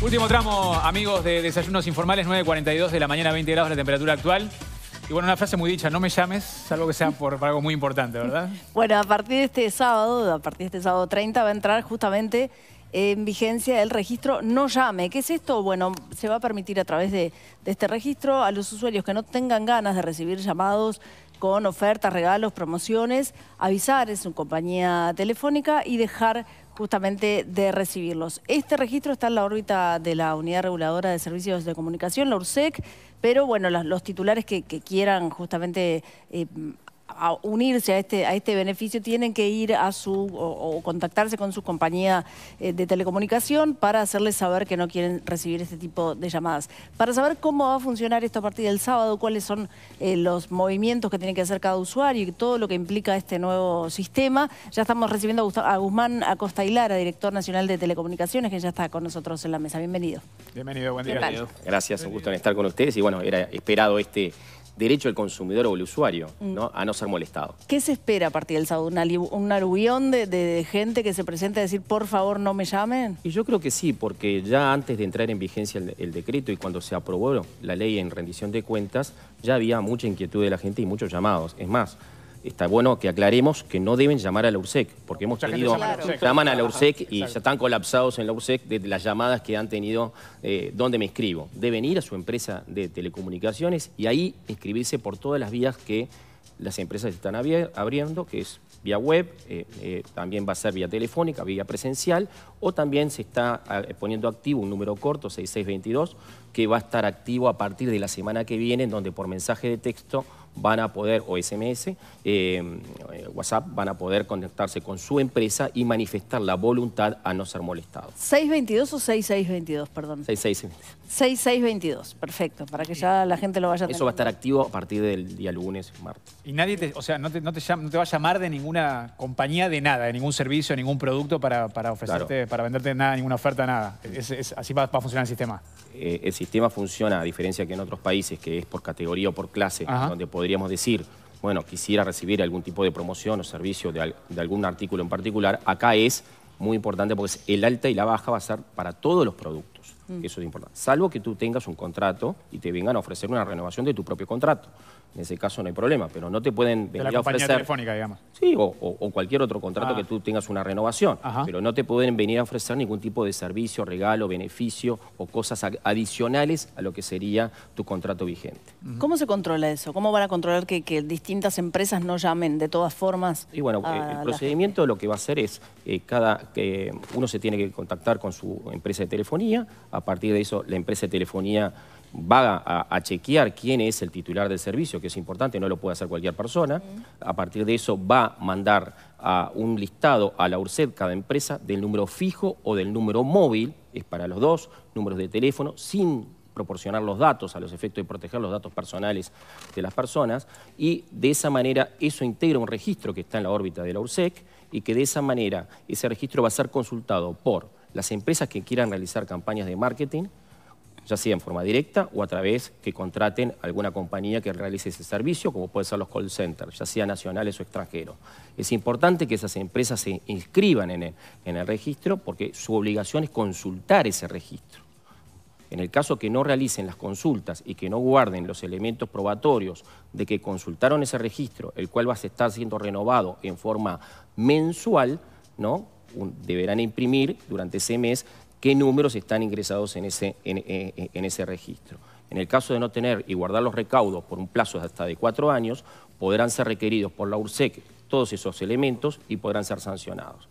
Último tramo, amigos de Desayunos Informales, 9.42 de la mañana, 20 grados la temperatura actual. Y bueno, una frase muy dicha, no me llames, salvo que sea por, algo muy importante, ¿verdad? Bueno, a partir de este sábado, a partir de este sábado 30, va a entrar justamente en vigencia el registro No Llame. ¿Qué es esto? Bueno, se va a permitir a través de este registro a los usuarios que no tengan ganas de recibir llamados con ofertas, regalos, promociones, avisar en su compañía telefónica y dejar justamente de recibirlos. Este registro está en la órbita de la Unidad Reguladora de Servicios de Comunicación, la URSEC, pero bueno, los, titulares que, quieran justamente eh, a unirse a este, a este beneficio tienen que ir a su o, contactarse con su compañía eh, de telecomunicación para hacerles saber que no quieren recibir este tipo de llamadas. Para saber cómo va a funcionar esto a partir del sábado, cuáles son eh, los movimientos que tiene que hacer cada usuario y todo lo que implica este nuevo sistema, ya estamos recibiendo a, Guzmán Acosta Hilara, director nacional de telecomunicaciones, que ya está con nosotros en la mesa. Bienvenido. Bienvenido, buen día. Gracias, un gusto estar con ustedes y bueno, era esperado este derecho del consumidor o el usuario mm. ¿no? a no ser molestado. ¿Qué se espera a partir del sábado? ¿Un aluvión de, gente que se presente a decir, por favor, no me llamen? Y yo creo que sí, porque ya antes de entrar en vigencia el, el decreto y cuando se aprobó la ley en rendición de cuentas, ya había mucha inquietud de la gente y muchos llamados. Es más, está bueno que aclaremos que no deben llamar a la URSEC, porque hemos tenido, llaman a la URSEC y ya están colapsados en la URSEC de las llamadas que han tenido, eh, donde ¿dónde me escribo. Deben ir a su empresa de telecomunicaciones y ahí inscribirse por todas las vías que las empresas están abriendo, que es vía web, eh, eh, también va a ser vía telefónica, vía presencial, o también se está poniendo activo un número corto, 6622, que va a estar activo a partir de la semana que viene, donde por mensaje de texto van a poder, o SMS, eh, eh, WhatsApp, van a poder conectarse con su empresa y manifestar la voluntad a no ser molestados. ¿622 o 6622, perdón? 6622. 6622, perfecto, para que ya la gente lo vaya a Eso va a estar activo a partir del día lunes, martes. Y nadie te, o sea, no te, te, va a llamar de ninguna compañía de nada, de ningún servicio, ningún producto para, ofrecerte, para venderte nada, ninguna oferta, nada. así va, a funcionar el sistema. Eh, el sistema funciona, a diferencia que en otros países, que es por categoría o por clase, donde por podríamos decir, bueno, quisiera recibir algún tipo de promoción o servicio de, de algún artículo en particular, acá es muy importante porque el alta y la baja va a ser para todos los productos. Mm. Eso es importante. Salvo que tú tengas un contrato y te vengan a ofrecer una renovación de tu propio contrato. En ese caso no hay problema, pero no te pueden venir de la a ofrecer... telefónica, digamos. Sí, o, cualquier otro contrato ah. que tú tengas una renovación. Pero no te pueden venir a ofrecer ningún tipo de servicio, regalo, beneficio o cosas adicionales a lo que sería tu contrato vigente. ¿Cómo se controla eso? ¿Cómo van a controlar que, distintas empresas no llamen de todas formas? Y bueno, eh, el procedimiento lo que va a hacer es, eh, cada eh, uno se tiene que contactar con su empresa de telefonía, a partir de eso la empresa de telefonía va a, chequear quién es el titular del servicio, que es importante, no lo puede hacer cualquier persona. A partir de eso va a mandar a un listado a la URSEC, cada empresa, del número fijo o del número móvil, es para los dos, números de teléfono, sin proporcionar los datos a los efectos de proteger los datos personales de las personas y de esa manera eso integra un registro que está en la órbita de la URSEC y que de esa manera ese registro va a ser consultado por las empresas que quieran realizar campañas de marketing, ya sea en forma directa o a través que contraten alguna compañía que realice ese servicio, como pueden ser los call centers, ya sea nacionales o extranjeros. Es importante que esas empresas se inscriban en el, en el registro porque su obligación es consultar ese registro. En el caso que no realicen las consultas y que no guarden los elementos probatorios de que consultaron ese registro, el cual va a estar siendo renovado en forma mensual, ¿no? deberán imprimir durante ese mes qué números están ingresados eh, eh, en ese, registro. En el caso de no tener y guardar los recaudos por un plazo de hasta de cuatro años, podrán ser requeridos por la URSEC todos esos elementos y podrán ser sancionados.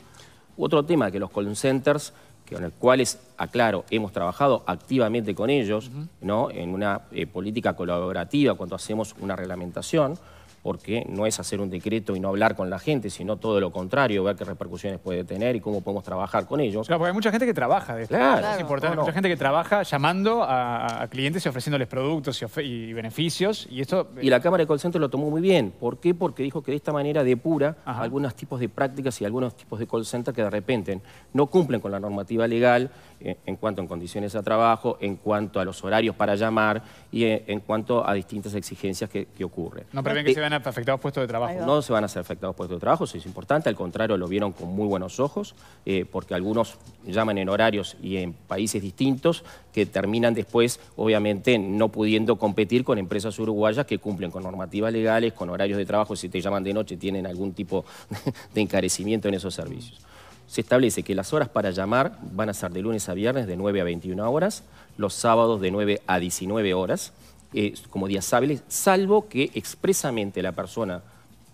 Otro tema que los call centers, con los cuales, aclaro, hemos trabajado activamente con ellos, ¿no? en una eh, política colaborativa cuando hacemos una reglamentación, porque no es hacer un decreto y no hablar con la gente, sino todo lo contrario, ver qué repercusiones puede tener y cómo podemos trabajar con ellos. Claro, porque hay mucha gente que trabaja de Claro, Es importante, hay mucha gente que trabaja llamando a, clientes y ofreciéndoles productos y, beneficios. Y, esto... Eh, y la Cámara de Call Center lo tomó muy bien. ¿Por qué? Porque dijo que de esta manera depura algunos tipos de prácticas y algunos tipos de call center que de repente no cumplen con la normativa legal eh, en cuanto a condiciones de trabajo, en cuanto a los horarios para llamar y eh, en cuanto a distintas exigencias que, ocurren. No prevén van a afectados puestos de trabajo. No se van a ser afectados puestos de trabajo, eso es importante. Al contrario, lo vieron con muy buenos ojos, eh, porque algunos llaman en horarios y en países distintos que terminan después, obviamente, no pudiendo competir con empresas uruguayas que cumplen con normativas legales, con horarios de trabajo. Si te llaman de noche, tienen algún tipo de encarecimiento en esos servicios se establece que las horas para llamar van a ser de lunes a viernes de 9 a 21 horas, los sábados de 9 a 19 horas, eh, como días hábiles, salvo que expresamente la persona tenga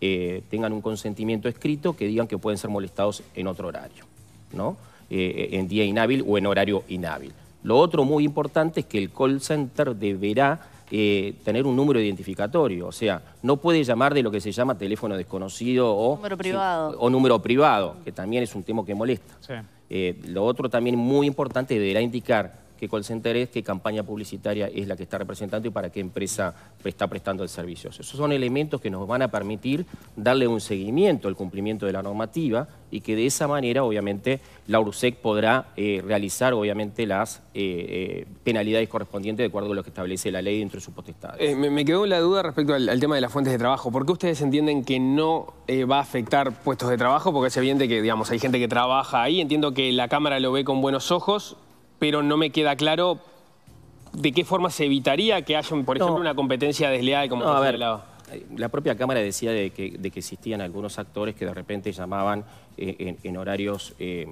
eh, tengan un consentimiento escrito que digan que pueden ser molestados en otro horario, ¿no? Eh, en día inhábil o en horario inhábil. Lo otro muy importante es que el call center deberá tener un número identificatorio, o sea, no puede llamar de lo que se llama teléfono desconocido o número privado, que también es un tema que molesta. lo otro también muy importante deberá indicar qué call center es, qué campaña publicitaria es la que está representando y para qué empresa está prestando el servicio. Esos son elementos que nos van a permitir darle un seguimiento al cumplimiento de la normativa y que de esa manera, obviamente, la URUSEC podrá eh, realizar, obviamente, las eh, eh, penalidades correspondientes de acuerdo a lo que establece la ley dentro de su potestad. Me, quedó la duda respecto al, tema de las fuentes de trabajo. ¿Por qué ustedes entienden que no va a afectar puestos de trabajo? Porque es evidente que, digamos, hay gente que trabaja ahí. Entiendo que la Cámara lo ve con buenos ojos pero no me queda claro de qué forma se evitaría que haya, por ejemplo, una competencia desleal como no, a ver, la propia Cámara decía de que, de que existían algunos actores que de repente llamaban eh, en, horarios eh,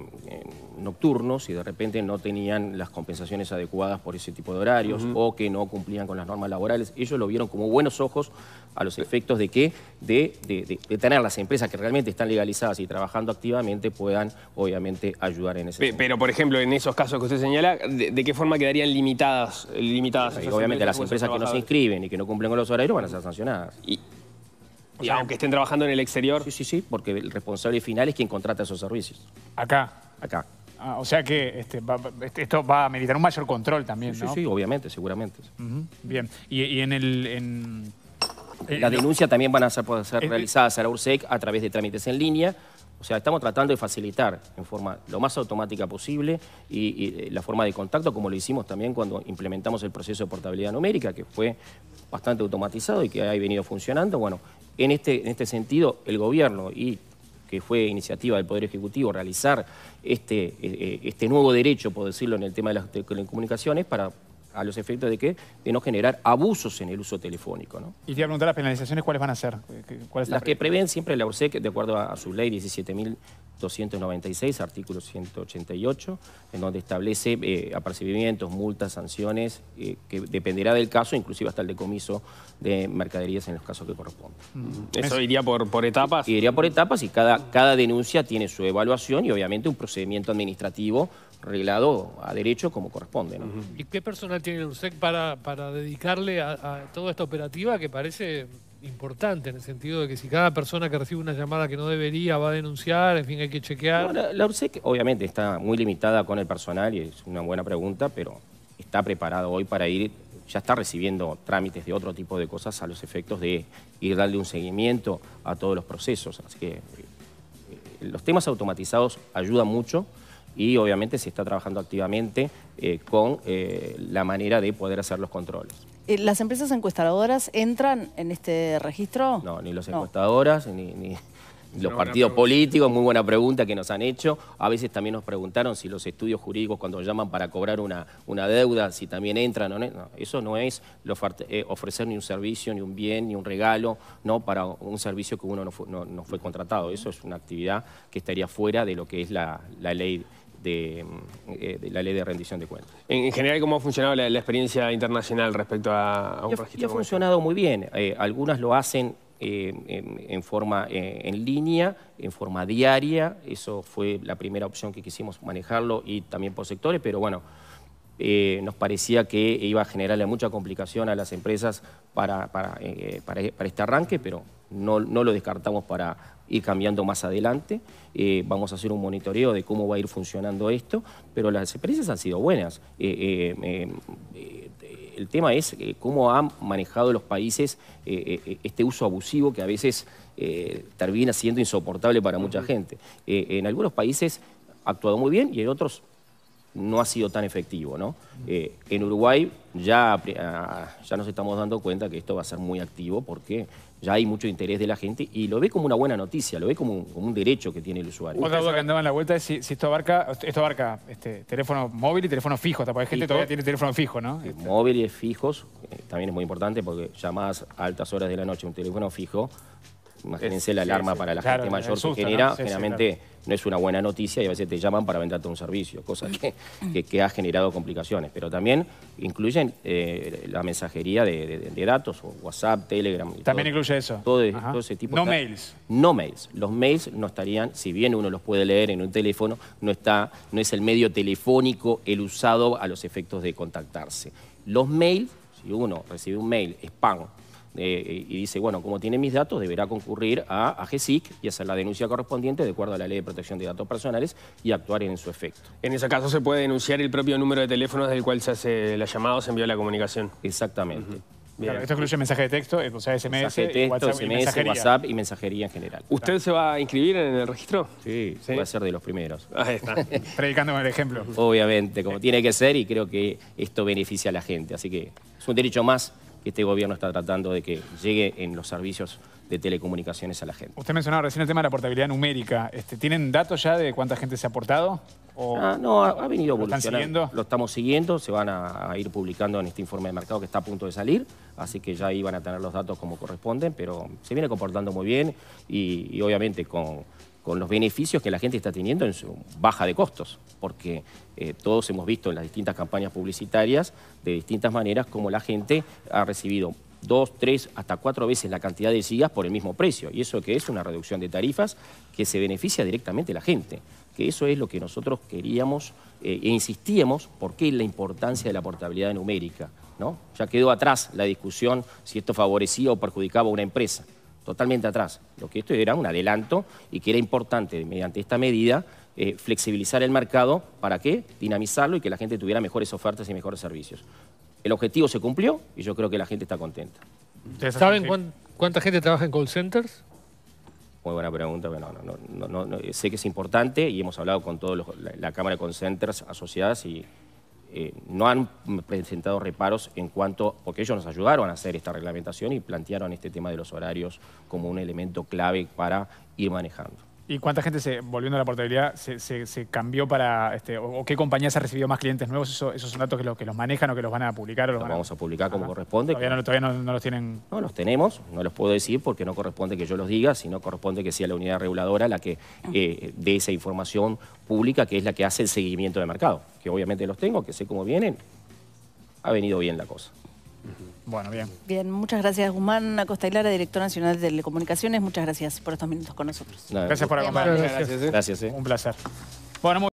nocturnos y de repente no tenían las compensaciones adecuadas por ese tipo de horarios o que no cumplían con las normas laborales. Ellos lo vieron como buenos ojos a los efectos de que de, tener las empresas que realmente están legalizadas y trabajando activamente puedan obviamente ayudar en ese Pero por ejemplo en esos casos que usted señala, ¿de, qué forma quedarían limitadas? limitadas obviamente las empresas que no se inscriben y que no cumplen con los horarios van a ser sancionadas. O sea, aunque estén trabajando en el exterior. Sí, sí, sí, porque el responsable final es quien contrata esos servicios. Acá. Acá. Ah, o sea que este, este, esto va a meditar un mayor control también, ¿no? Sí, sí, obviamente, seguramente. Bien. Y, en el... En, eh, denuncia también van a ser, ser eh, eh. realizadas a la URSEC a través de trámites en línea. O sea, estamos tratando de facilitar en forma lo más automática posible y, y la forma de contacto, como lo hicimos también cuando implementamos el proceso de portabilidad numérica, que fue bastante automatizado y que ha venido funcionando. Bueno, en este, en este sentido, el gobierno y que fue iniciativa del Poder Ejecutivo realizar este, eh, eh, este nuevo derecho, por decirlo, en el tema de las telecomunicaciones para a los efectos de que de no generar abusos en el uso telefónico. Y te iba a preguntar las penalizaciones, ¿cuáles van a ser? las que prevén siempre la URSEC, de acuerdo a, a su ley 17.000 296, artículo 188, en donde establece eh, apercibimientos, multas, sanciones, eh, que dependerá del caso, inclusive hasta el decomiso de mercaderías en los casos que correspondan. Mm. ¿Eso iría por, por etapas? Iría por etapas y cada, cada denuncia tiene su evaluación y obviamente un procedimiento administrativo reglado a derecho como corresponde. ¿Y qué personal tiene el USEC para, para dedicarle a toda esta operativa que parece importante en el sentido de que si cada persona que recibe una llamada que no debería va a denunciar, en fin, hay que chequear. Bueno, la, URSEC obviamente está muy limitada con el personal y es una buena pregunta, pero está preparado hoy para ir, ya está recibiendo trámites de otro tipo de cosas a los efectos de ir darle un seguimiento a todos los procesos. Así que eh, los temas automatizados ayudan mucho y obviamente se está trabajando activamente eh, con eh, la manera de poder hacer los controles. Eh, ¿Las empresas encuestadoras entran en este registro? No, ni los encuestadoras, ni, los partidos políticos, muy buena pregunta que nos han hecho. A veces también nos preguntaron si los estudios jurídicos cuando llaman para cobrar una, una deuda, si también entran no. eso no es eh, ofrecer ni un servicio, ni un bien, ni un regalo, no para un servicio que uno no fue, contratado. Eso es una actividad que estaría fuera de lo que es la, la ley eh, de, la ley de rendición de cuentas. En, general, ¿cómo ha funcionado la, experiencia internacional respecto a, un registro? ha este? funcionado muy bien. Eh, algunas lo hacen eh, en, forma en línea, en forma diaria. Eso fue la primera opción que quisimos manejarlo y también por sectores, pero bueno, nos parecía que iba a generarle mucha complicación a las empresas para, para, este arranque, pero no, no lo descartamos para, ir cambiando más adelante. Eh, vamos a hacer un monitoreo de cómo va a ir funcionando esto, pero las experiencias han sido buenas. Eh, eh, el tema es cómo han manejado los países este uso abusivo que a veces termina siendo insoportable para mucha gente. en algunos países ha actuado muy bien y en otros no ha sido tan efectivo. ¿no? en Uruguay ya, ah, ya nos estamos dando cuenta que esto va a ser muy activo porque ya hay mucho interés de la gente y lo ve como una buena noticia, lo ve como un, derecho que tiene el usuario. Otra duda que andaba en la vuelta es si, esto abarca, este, teléfono móvil y teléfono fijo, porque hay gente que todavía tiene teléfono fijo, ¿no? Este. Móviles fijos, eh, también es muy importante porque llamadas a altas horas de la noche un teléfono fijo imagínense la alarma para la gente mayor que genera, generalmente no es una buena noticia y a veces te llaman para venderte un servicio, cosa que, ha generado complicaciones. Pero también incluyen eh, la mensajería de, de, datos, WhatsApp, Telegram. también incluye eso. ese tipo No mails. No mails. Los mails no estarían, si bien uno los puede leer en un teléfono, no, está, no es el medio telefónico el usado a los efectos de contactarse. Los mails, si uno recibe un mail spam, eh, y dice, bueno, como tiene mis datos, deberá concurrir a, a y hacer la denuncia correspondiente de acuerdo a la Ley de Protección de Datos Personales y actuar en su efecto. En ese caso se puede denunciar el propio número de teléfono del cual se hace la llamada o se envió la comunicación. Exactamente. esto incluye mensaje de texto, eh, o sea, SMS, WhatsApp, y mensajería. en general. ¿Usted se va a inscribir en el registro? Sí, ¿Sí? va a ser de los primeros. Ahí Predicando con el ejemplo. Obviamente, como tiene que ser y creo que esto beneficia a la gente. Así que es un derecho más este gobierno está tratando de que llegue en los servicios de telecomunicaciones a la gente. Usted mencionaba recién el tema de la portabilidad numérica. Este, ¿Tienen datos ya de cuánta gente se ha portado? Ah, no, ha, venido Lo estamos siguiendo, se van a, ir publicando en este informe de mercado que está a punto de salir, así que ya ahí van a tener los datos como corresponden, pero se viene comportando muy bien y obviamente con con los beneficios que la gente está teniendo en su baja de costos, porque eh, todos hemos visto en las distintas campañas publicitarias de distintas maneras cómo la gente ha recibido dos, tres, hasta cuatro veces la cantidad de gigas por el mismo precio. Y eso que es una reducción de tarifas que se beneficia directamente la gente. Que eso es lo que nosotros queríamos eh, e insistíamos, porque la importancia de la portabilidad numérica. ¿no? Ya quedó atrás la discusión si esto favorecía o perjudicaba a una empresa totalmente atrás. Lo que esto era un adelanto y que era importante mediante esta medida eh, flexibilizar el mercado, ¿para que Dinamizarlo y que la gente tuviera mejores ofertas y mejores servicios. El objetivo se cumplió y yo creo que la gente está contenta. ¿Saben cuánta gente trabaja en call centers? Muy buena pregunta, no, no, no, no sé que es importante y hemos hablado con toda la, la Cámara de Call Centers asociadas y eh, no han presentado reparos en cuanto, porque ellos nos ayudaron a hacer esta reglamentación y plantearon este tema de los horarios como un elemento clave para ir manejando. ¿Y cuánta gente, se, volviendo a la portabilidad, se, cambió para, este, o, qué qué compañías ha recibido más clientes nuevos? ¿Esos son datos que, lo, que los manejan o que los van a publicar? los, vamos a publicar como corresponde. Todavía, no, todavía no, los tienen... No, los tenemos, no los puedo decir porque no corresponde que yo los diga, sino corresponde que sea la unidad reguladora la que ah. eh, dé esa información pública, que es la que hace el seguimiento de mercado, que obviamente los tengo, que sé cómo vienen, ha venido bien la cosa. Bueno, bien. Bien, muchas gracias Guzmán Acosta director nacional de Telecomunicaciones. Muchas gracias por estos minutos con nosotros. gracias por acompañarnos. Gracias, ¿eh? ¿eh? Un placer. Bueno,